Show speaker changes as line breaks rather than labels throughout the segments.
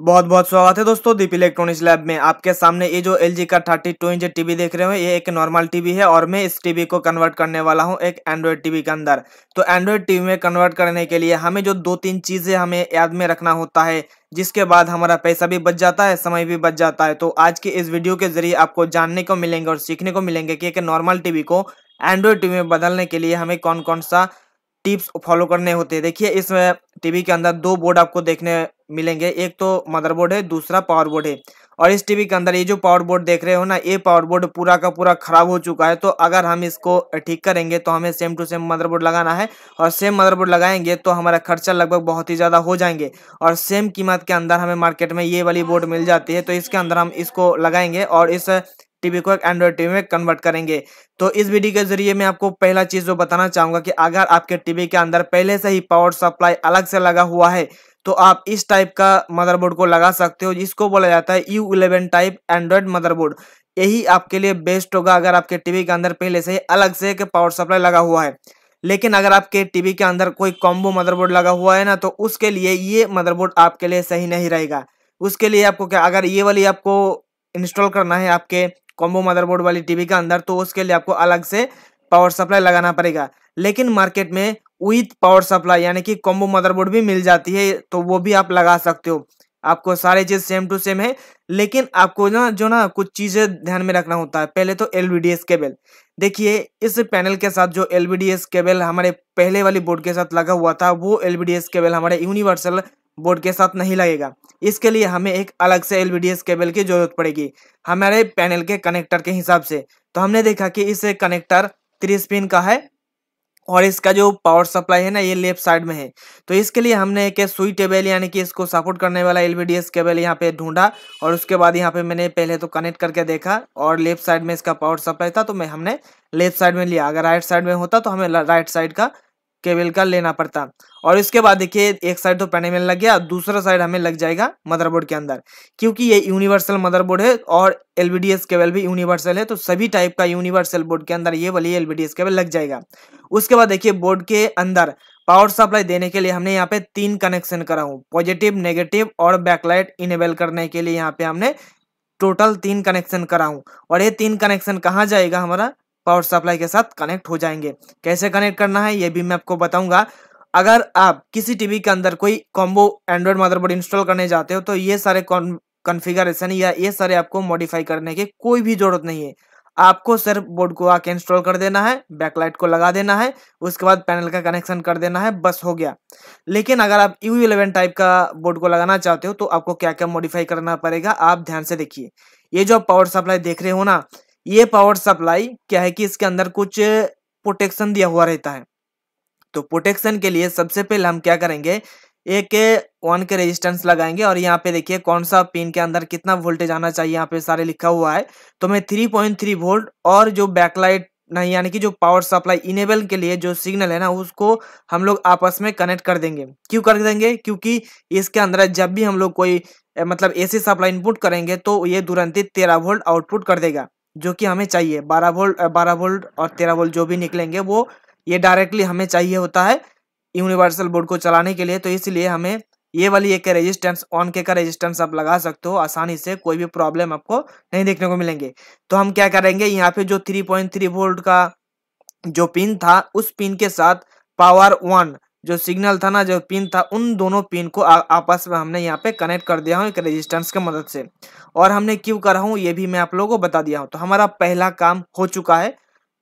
बहुत बहुत स्वागत है दोस्तों दीप इलेक्ट्रॉनिक्स लैब में आपके सामने ये जो एल का थर्टी टू इंच टीवी देख रहे हो ये एक नॉर्मल टीवी है और मैं इस टीवी को कन्वर्ट करने वाला हूँ एक एंड्रॉयड टीवी के अंदर तो एंड्रॉयड टीवी में कन्वर्ट करने के लिए हमें जो दो तीन चीज़ें हमें याद में रखना होता है जिसके बाद हमारा पैसा भी बच जाता है समय भी बच जाता है तो आज की इस वीडियो के जरिए आपको जानने को मिलेंगे और सीखने को मिलेंगे कि एक नॉर्मल टीवी को एंड्रॉयड टीवी में बदलने के लिए हमें कौन कौन सा टिप्स फॉलो करने होते हैं देखिए इस टीवी के अंदर दो बोर्ड आपको देखने मिलेंगे एक तो मदरबोर्ड है दूसरा पावर बोर्ड है और इस टीवी के अंदर ये जो पावर बोर्ड देख रहे हो ना ये पावर बोर्ड पूरा का पूरा खराब हो चुका है तो अगर हम इसको ठीक करेंगे तो हमें सेम टू सेम मदरबोर्ड लगाना है और सेम मदरबोर्ड लगाएंगे तो हमारा खर्चा लगभग बहुत ही ज़्यादा हो जाएंगे और सेम कीमत के अंदर हमें मार्केट में ये वाली बोर्ड मिल जाती है तो इसके अंदर हम इसको लगाएंगे और इस टीवी को एक एंड्रॉयड टीवी में कन्वर्ट करेंगे तो इस वीडियो के जरिए मैं आपको पहला चीज़ जो बताना चाहूँगा कि अगर आपके टीवी के अंदर पहले से ही पावर सप्लाई अलग से लगा हुआ है तो आप इस टाइप का मदरबोर्ड को लगा सकते हो जिसको बोला जाता है U eleven type Android motherboard यही आपके लिए बेस्ट होगा अगर आपके टीवी के अंदर पहले से ही अलग से एक पावर सप्लाई लगा हुआ है लेकिन अगर आपके टीवी के अंदर कोई कॉम्बो मदरबोर्ड लगा हुआ है ना तो उसके लिए ये मदरबोर्ड आपके लिए सही नहीं रहेगा उसके लिए आपको क्या अगर ये वाली आपको इंस्टॉल करना है आपके कॉम्बो मदरबोर्ड वाली टीवी के अंदर तो उसके लिए आपको अलग से पावर सप्लाई लगाना पड़ेगा लेकिन मार्केट में विथ पावर सप्लाई यानी कि कॉम्बो मदरबोर्ड भी मिल जाती है तो वो भी आप लगा सकते हो आपको सारे चीज़ सेम टू सेम है लेकिन आपको ना जो ना कुछ चीज़ें ध्यान में रखना होता है पहले तो एल केबल देखिए इस पैनल के साथ जो एल केबल हमारे पहले वाली बोर्ड के साथ लगा हुआ था वो एल केबल हमारे यूनिवर्सल बोर्ड के साथ नहीं लगेगा इसके लिए हमें एक अलग से एल केबल की ज़रूरत पड़ेगी हमारे पैनल के कनेक्टर के हिसाब से तो हमने देखा कि इस कनेक्टर तीस पिन का है और इसका जो पावर सप्लाई है ना ये लेफ्ट साइड में है तो इसके लिए हमने एक सुई टेबल यानी कि इसको सपोर्ट करने वाला एल केबल यहाँ पे ढूंढा और उसके बाद यहाँ पे मैंने पहले तो कनेक्ट करके देखा और लेफ्ट साइड में इसका पावर सप्लाई था तो मैं हमने लेफ्ट साइड में लिया अगर राइट साइड में होता तो हमें राइट साइड का केबल का लेना पड़ता और इसके बाद देखिए एक साइड तो पैने में लग गया दूसरा साइड हमें लग जाएगा मदरबोर्ड के अंदर क्योंकि ये यूनिवर्सल मदरबोर्ड है और एल केबल भी यूनिवर्सल है तो सभी टाइप का यूनिवर्सल बोर्ड के अंदर ये वाली एल केबल लग जाएगा उसके बाद देखिए बोर्ड के अंदर पावर सप्लाई देने के लिए हमने यहाँ पे तीन कनेक्शन करा हूँ पॉजिटिव नेगेटिव और बैकलाइट इनेबल करने के लिए यहाँ पे हमने टोटल तीन कनेक्शन करा हूँ और ये तीन कनेक्शन कहाँ जाएगा हमारा पावर सप्लाई के साथ कनेक्ट हो जाएंगे कैसे कनेक्ट करना है ये भी मैं आपको बताऊंगा अगर आप किसी टीवी के अंदर कोई कॉम्बो एंड्रॉयड मदरबोर्ड इंस्टॉल करने जाते हो तो ये सारे कॉन्फ़िगरेशन या ये सारे आपको मॉडिफाई करने की कोई भी ज़रूरत नहीं है आपको सिर्फ बोर्ड को आके इंस्टॉल कर देना है बैकलाइट को लगा देना है उसके बाद पैनल का कनेक्शन कर देना है बस हो गया लेकिन अगर आप यू इलेवन टाइप का बोर्ड को लगाना चाहते हो तो आपको क्या क्या मॉडिफाई करना पड़ेगा आप ध्यान से देखिए ये जो पावर सप्लाई देख रहे हो ना ये पावर सप्लाई क्या है कि इसके अंदर कुछ प्रोटेक्शन दिया हुआ रहता है तो प्रोटेक्शन के लिए सबसे पहले हम क्या करेंगे एक वन के रेजिस्टेंस लगाएंगे और यहाँ पे देखिए कौन सा पिन के अंदर कितना वोल्टेज आना चाहिए यहाँ पे सारे लिखा हुआ है तो मैं थ्री पॉइंट थ्री वोल्ट और जो बैकलाइट नहीं यानी कि जो पावर सप्लाई इनेबल के लिए जो सिग्नल है ना उसको हम लोग आपस में कनेक्ट कर देंगे क्यों कर देंगे क्योंकि इसके अंदर जब भी हम लोग कोई मतलब ए सप्लाई इनपुट करेंगे तो ये तुरंत ही तेरह वोल्ट आउटपुट कर देगा जो कि हमें चाहिए बारह वोल्ट बारह वोल्ट और तेरह वोल्ट जो भी निकलेंगे वो ये डायरेक्टली हमें चाहिए होता है यूनिवर्सल बोर्ड को चलाने के लिए तो इसलिए हमें ये वाली एक रेजिस्टेंस ऑन के का रेजिस्टेंस आप लगा सकते हो आसानी से कोई भी प्रॉब्लम आपको नहीं देखने को मिलेंगे तो हम क्या करेंगे यहाँ पे जो 3.3 वोल्ट का जो पिन था उस पिन के साथ पावर वन जो सिग्नल था ना जो पिन था उन दोनों पिन को आ, आपस में हमने यहाँ पे कनेक्ट कर दिया हूँ एक रेजिस्टेंस के मदद से और हमने क्यों करा हूँ ये भी मैं आप लोगों को बता दिया हूँ तो हमारा पहला काम हो चुका है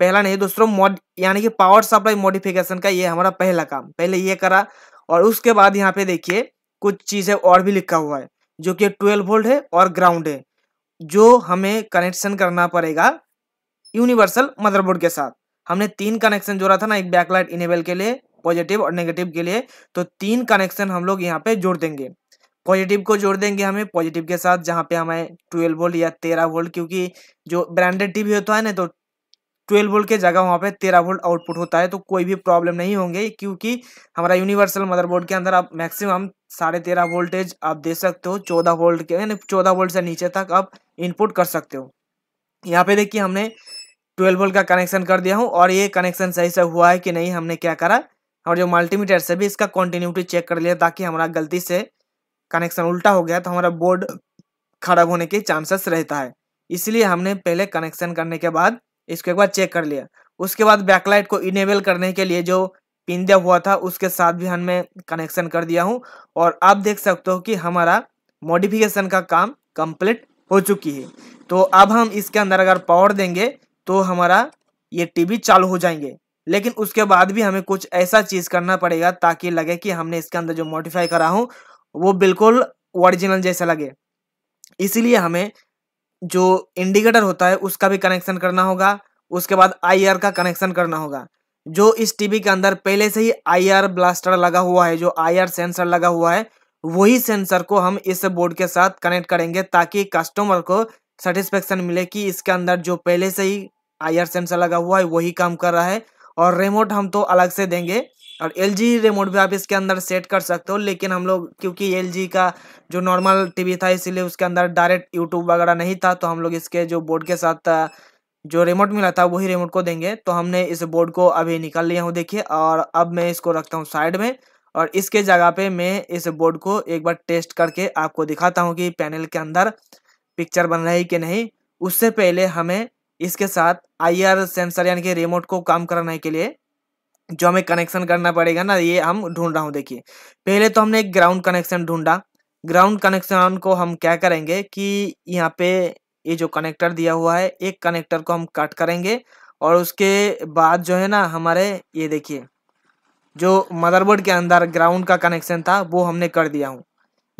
पहला नहीं दोस्तों मॉड यानी कि पावर सप्लाई मॉडिफिकेशन का ये हमारा पहला काम पहले ये करा और उसके बाद यहाँ पे देखिए कुछ चीज़ें और भी लिखा हुआ है जो कि ट्वेल्व वोल्ट है और ग्राउंड है जो हमें कनेक्शन करना पड़ेगा यूनिवर्सल मदरबोर्ड के साथ हमने तीन कनेक्शन जोड़ा था ना एक बैकलाइट इनेबल के लिए पॉजिटिव और नेगेटिव के लिए तो तीन कनेक्शन हम लोग यहाँ पे जोड़ देंगे पॉजिटिव को जोड़ देंगे हमें पॉजिटिव के साथ जहाँ पे हमें ट्वेल्व वोल्ट या तेरह वोल्ट क्योंकि जो ब्रांडेड टीवी होता है ना तो ट्वेल्व वोल्ट के जगह वहाँ पे तेरह वोल्ट आउटपुट होता है तो कोई भी प्रॉब्लम नहीं होंगे क्योंकि हमारा यूनिवर्सल मदरबोर्ड के अंदर आप मैक्सिमम साढ़े तेरह वोल्टेज आप दे सकते हो चौदह वोल्ट के यानी चौदह वोल्ट से नीचे तक आप इनपुट कर सकते हो यहाँ पे देखिए हमने ट्वेल्व वोल्ट का कनेक्शन कर दिया हूँ और ये कनेक्शन सही से हुआ है कि नहीं हमने क्या करा और जो मल्टीमीटर से भी इसका कॉन्टिन्यूटी चेक कर लिया ताकि हमारा गलती से कनेक्शन उल्टा हो गया तो हमारा बोर्ड खराब होने के चांसेस रहता है इसलिए हमने पहले कनेक्शन करने के बाद इसको एक बार चेक कर लिया उसके बाद बैकलाइट को इनेबल करने के लिए जो पिन दिया हुआ था उसके साथ भी हमने कनेक्शन कर दिया हूँ और आप देख सकते हो कि हमारा मॉडिफिकेशन का काम कंप्लीट हो चुकी है तो अब हम इसके अंदर अगर पावर देंगे तो हमारा ये टीवी चालू हो जाएंगे लेकिन उसके बाद भी हमें कुछ ऐसा चीज़ करना पड़ेगा ताकि लगे कि हमने इसके अंदर जो मॉडिफाई करा हूँ वो बिल्कुल ओरिजिनल जैसा लगे इसीलिए हमें जो इंडिकेटर होता है उसका भी कनेक्शन करना होगा उसके बाद आई का कनेक्शन करना होगा जो इस टीवी के अंदर पहले से ही आई ब्लास्टर लगा हुआ है जो आई सेंसर लगा हुआ है वही सेंसर को हम इस बोर्ड के साथ कनेक्ट करेंगे ताकि कस्टमर को सेटिस्फेक्शन मिले कि इसके अंदर जो पहले से ही आई सेंसर लगा हुआ है वही काम कर रहा है और रिमोट हम तो अलग से देंगे और एल जी रिमोट भी आप इसके अंदर सेट कर सकते हो लेकिन हम लोग क्योंकि एल जी का जो नॉर्मल वी था इसीलिए उसके अंदर डायरेक्ट यूट्यूब वगैरह नहीं था तो हम लोग इसके जो बोर्ड के साथ जो रिमोट मिला था वही रिमोट को देंगे तो हमने इस बोर्ड को अभी निकाल लिया हूँ देखिए और अब मैं इसको रखता हूँ साइड में और इसके जगह पे मैं इस बोर्ड को एक बार टेस्ट करके आपको दिखाता हूँ कि पैनल के अंदर पिक्चर बन रही कि नहीं उससे पहले हमें इसके साथ आईआर सेंसर यानी कि रिमोट को काम करने के लिए जो हमें कनेक्शन करना पड़ेगा ना ये हम ढूंढ रहा हूँ देखिए पहले तो हमने एक ग्राउंड कनेक्शन ढूंढा ग्राउंड कनेक्शन को हम क्या करेंगे कि यहाँ पे ये जो कनेक्टर दिया हुआ है एक कनेक्टर को हम कट करेंगे और उसके बाद जो है ना हमारे ये देखिए जो मदरबोर्ड के अंदर ग्राउंड का कनेक्शन था वो हमने कर दिया हूँ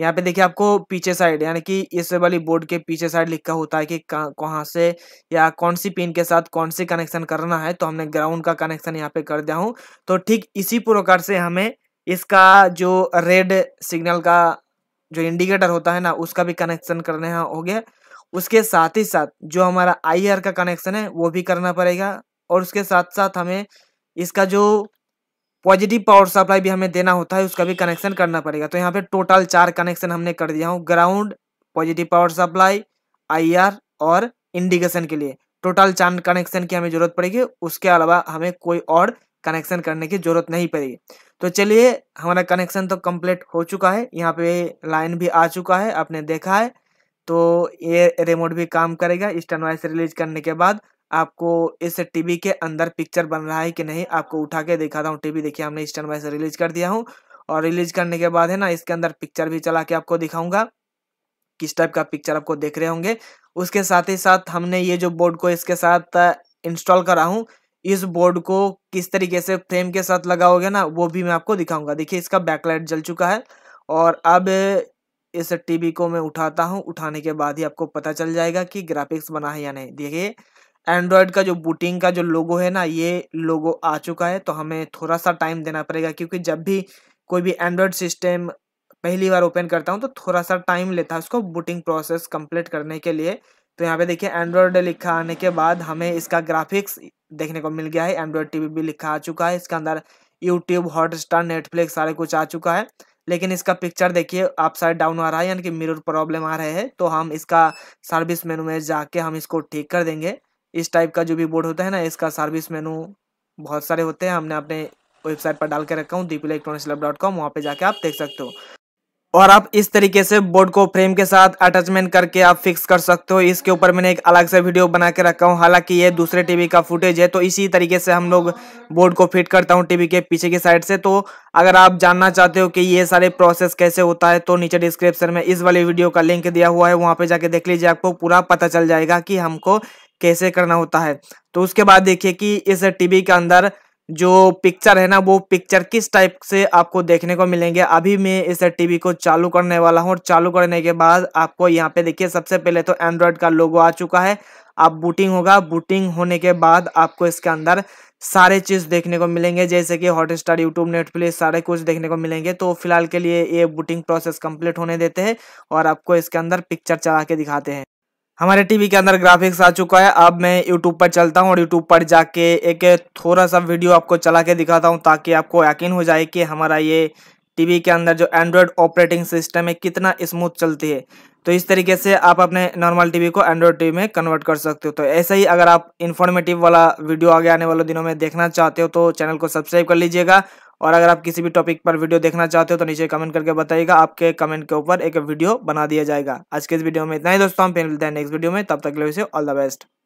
यहाँ पे देखिए आपको पीछे साइड यानी कि इस वाली बोर्ड के पीछे साइड लिखा होता है कि कहाँ से या कौन सी पिन के साथ कौन सी कनेक्शन करना है तो हमने ग्राउंड का कनेक्शन यहाँ पे कर दिया हूँ तो ठीक इसी प्रकार से हमें इसका जो रेड सिग्नल का जो इंडिकेटर होता है ना उसका भी कनेक्शन करने हो गया उसके साथ ही साथ जो हमारा आई का कनेक्शन है वो भी करना पड़ेगा और उसके साथ साथ हमें इसका जो पॉजिटिव पावर सप्लाई भी हमें देना होता है उसका भी कनेक्शन करना पड़ेगा तो यहाँ पे टोटल चार कनेक्शन हमने कर दिया हूँ ground positive power supply IR और इंडिकेशन के लिए टोटल चार कनेक्शन की हमें जरूरत पड़ेगी उसके अलावा हमें कोई और कनेक्शन करने की जरूरत नहीं पड़ेगी तो चलिए हमारा कनेक्शन तो कंप्लीट हो चुका है यहाँ पे लाइन भी आ चुका है आपने देखा है तो ये रिमोट भी काम करेगा स्टन वाइस रिलीज करने के बाद आपको इस टीवी के अंदर पिक्चर बन रहा है कि नहीं आपको उठा के दिखाता हूँ टीवी देखिए हमने स्टैंड बाय से रिलीज कर दिया हूँ और रिलीज करने के बाद है ना इसके अंदर पिक्चर भी चला के आपको दिखाऊंगा किस टाइप का पिक्चर आपको देख रहे होंगे उसके साथ ही साथ हमने ये जो बोर्ड को इसके साथ इंस्टॉल करा हूँ इस बोर्ड को किस तरीके से फ्रेम के साथ लगाओगे ना वो भी मैं आपको दिखाऊंगा देखिए इसका बैकलाइट जल चुका है और अब इस टीवी को मैं उठाता हूँ उठाने के बाद ही आपको पता चल जाएगा कि ग्राफिक्स बना है या नहीं देखिए एंड्रॉयड का जो बूटिंग का जो लोगो है ना ये लोगो आ चुका है तो हमें थोड़ा सा टाइम देना पड़ेगा क्योंकि जब भी कोई भी एंड्रॉयड सिस्टम पहली बार ओपन करता हूँ तो थोड़ा सा टाइम लेता है उसको बूटिंग प्रोसेस कंप्लीट करने के लिए तो यहाँ पे देखिए एंड्रॉयड लिखा आने के बाद हमें इसका ग्राफिक्स देखने को मिल गया है एंड्रॉयड टी भी लिखा आ चुका है इसके अंदर यूट्यूब हॉटस्टार नेटफ्लिक्स सारे कुछ आ चुका है लेकिन इसका पिक्चर देखिए आप साइड डाउन आ रहा है यानी कि मिरर प्रॉब्लम आ रहे हैं तो हम इसका सर्विस मेनू में जाके हम इसको ठीक कर देंगे इस टाइप का जो भी बोर्ड होता है ना इसका सर्विस मेनू बहुत सारे होते हैं हमने अपने वेबसाइट पर डाल के रखा हूँ Deep electronics lab dot com वहाँ पर जाके आप देख सकते हो और आप इस तरीके से बोर्ड को फ्रेम के साथ अटैचमेंट करके आप फिक्स कर सकते हो इसके ऊपर मैंने एक अलग से वीडियो बना के रखा हूँ हालांकि ये दूसरे टीवी का फुटेज है तो इसी तरीके से हम लोग बोर्ड को फिट करता हूँ टीवी के पीछे की साइड से तो अगर आप जानना चाहते हो कि ये सारे प्रोसेस कैसे होता है तो नीचे डिस्क्रिप्शन में इस वाली वीडियो का लिंक दिया हुआ है वहाँ पर जाके देख लीजिए आपको पूरा पता चल जाएगा कि हमको कैसे करना होता है तो उसके बाद देखिए कि इस टीवी के अंदर जो पिक्चर है ना वो पिक्चर किस टाइप से आपको देखने को मिलेंगे अभी मैं इस टीवी को चालू करने वाला हूँ और चालू करने के बाद आपको यहाँ पे देखिए सबसे पहले तो एंड्रॉयड का लोगो आ चुका है आप बूटिंग होगा बूटिंग होने के बाद आपको इसके अंदर सारे चीज़ देखने को मिलेंगे जैसे कि हॉटस्टार यूट्यूब नेटफ्लिक्स सारे कुछ देखने को मिलेंगे तो फिलहाल के लिए ये बूटिंग प्रोसेस कंप्लीट होने देते हैं और आपको इसके अंदर पिक्चर चला के दिखाते हैं हमारे टीवी के अंदर ग्राफिक्स आ चुका है अब मैं यूट्यूब पर चलता हूँ और यूट्यूब पर जाके एक थोड़ा सा वीडियो आपको चला के दिखाता हूँ ताकि आपको यकीन हो जाए कि हमारा ये टीवी के अंदर जो एंड्रॉयड ऑपरेटिंग सिस्टम है कितना स्मूथ चलती है तो इस तरीके से आप अपने नॉर्मल टीवी को एंड्रॉयड टीवी में कन्वर्ट कर सकते हो तो ऐसे ही अगर आप इन्फॉर्मेटिव वाला वीडियो आगे आने वाले दिनों में देखना चाहते हो तो चैनल को सब्सक्राइब कर लीजिएगा और अगर आप किसी भी टॉपिक पर वीडियो देखना चाहते हो तो नीचे कमेंट करके बताइएगा आपके कमेंट के ऊपर एक वीडियो बना दिया जाएगा आज के इस वीडियो में इतना ही दोस्तों हम फिर मिलते हैं नेक्स्ट वीडियो में तब तक के लिए ऑल द बेस्ट